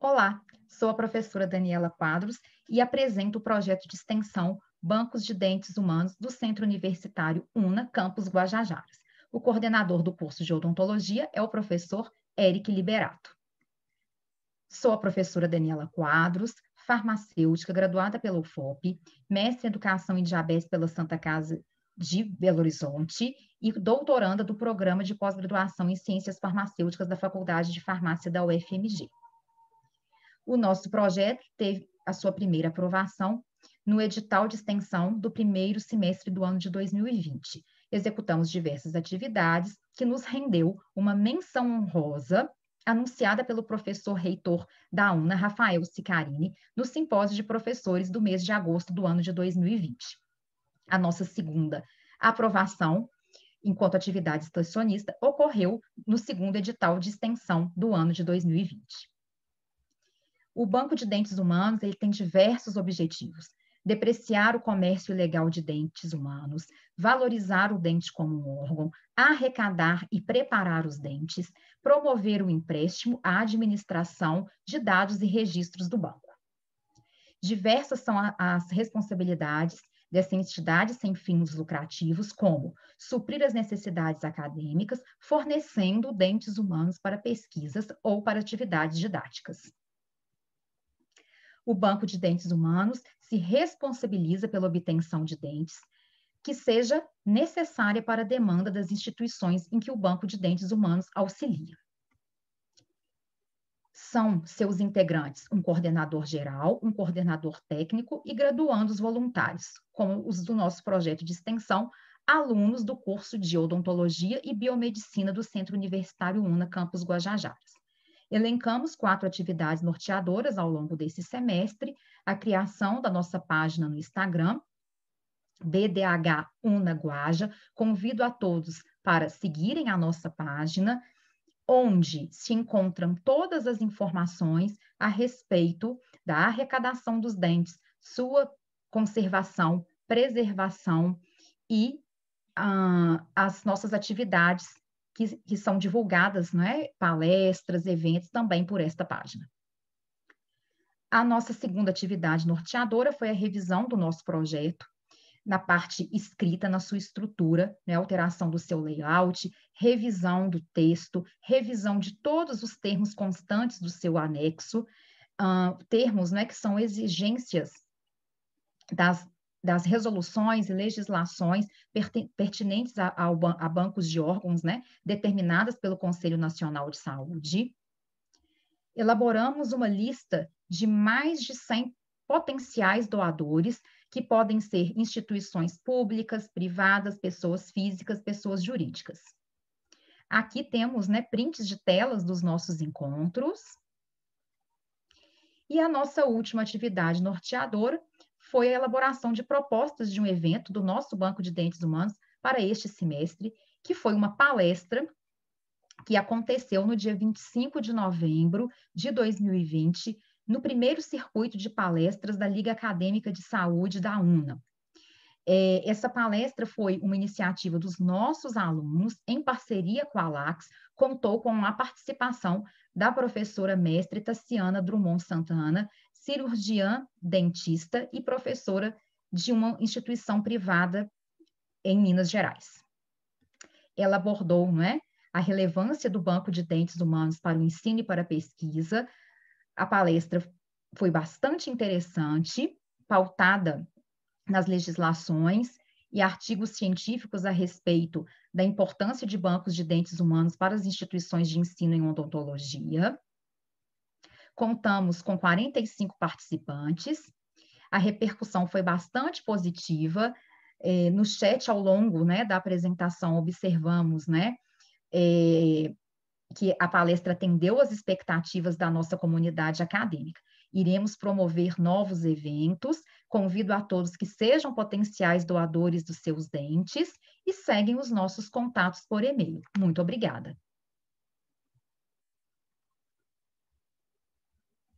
Olá, sou a professora Daniela Quadros e apresento o projeto de extensão Bancos de Dentes Humanos do Centro Universitário UNA, Campus Guajajaras. O coordenador do curso de odontologia é o professor Eric Liberato. Sou a professora Daniela Quadros, farmacêutica graduada pelo UFOP, mestre em Educação em Diabetes pela Santa Casa de Belo Horizonte e doutoranda do Programa de Pós-Graduação em Ciências Farmacêuticas da Faculdade de Farmácia da UFMG. O nosso projeto teve a sua primeira aprovação no edital de extensão do primeiro semestre do ano de 2020. Executamos diversas atividades que nos rendeu uma menção honrosa anunciada pelo professor reitor da UNA, Rafael Sicarini, no simpósio de professores do mês de agosto do ano de 2020. A nossa segunda aprovação, enquanto atividade extensionista, ocorreu no segundo edital de extensão do ano de 2020. O Banco de Dentes Humanos ele tem diversos objetivos: depreciar o comércio ilegal de dentes humanos, valorizar o dente como um órgão, arrecadar e preparar os dentes, promover o empréstimo, a administração de dados e registros do banco. Diversas são as responsabilidades dessa entidade sem fins lucrativos, como suprir as necessidades acadêmicas, fornecendo dentes humanos para pesquisas ou para atividades didáticas o Banco de Dentes Humanos se responsabiliza pela obtenção de dentes que seja necessária para a demanda das instituições em que o Banco de Dentes Humanos auxilia. São seus integrantes um coordenador geral, um coordenador técnico e graduandos voluntários, como os do nosso projeto de extensão, alunos do curso de Odontologia e Biomedicina do Centro Universitário UNA Campus Guajajaras. Elencamos quatro atividades norteadoras ao longo desse semestre: a criação da nossa página no Instagram, BDH Unaguaja. Convido a todos para seguirem a nossa página, onde se encontram todas as informações a respeito da arrecadação dos dentes, sua conservação, preservação e ah, as nossas atividades que, que são divulgadas, né, palestras, eventos também por esta página. A nossa segunda atividade norteadora foi a revisão do nosso projeto, na parte escrita, na sua estrutura, né, alteração do seu layout, revisão do texto, revisão de todos os termos constantes do seu anexo, uh, termos né, que são exigências das, das resoluções e legislações pertinentes a, a, bancos de órgãos, né, determinadas pelo Conselho Nacional de Saúde. Elaboramos uma lista de mais de 100 potenciais doadores, que podem ser instituições públicas, privadas, pessoas físicas, pessoas jurídicas. Aqui temos né, prints de telas dos nossos encontros. E a nossa última atividade norteadora foi a elaboração de propostas de um evento do nosso Banco de Dentes Humanos para este semestre, que foi uma palestra que aconteceu no dia 25 de novembro de 2020, no primeiro circuito de palestras da Liga Acadêmica de Saúde da UNA. É, essa palestra foi uma iniciativa dos nossos alunos, em parceria com a LAX, contou com a participação da professora mestre Tassiana Drummond Santana, cirurgiã dentista e professora de uma instituição privada em Minas Gerais. Ela abordou não é, a relevância do banco de dentes humanos para o ensino e para a pesquisa. A palestra foi bastante interessante, pautada nas legislações e artigos científicos a respeito da importância de bancos de dentes humanos para as instituições de ensino em odontologia contamos com 45 participantes. A repercussão foi bastante positiva. É, no chat, ao longo né, da apresentação, observamos né, é, que a palestra atendeu as expectativas da nossa comunidade acadêmica. Iremos promover novos eventos. Convido a todos que sejam potenciais doadores dos seus dentes e seguem os nossos contatos por e-mail. Muito obrigada.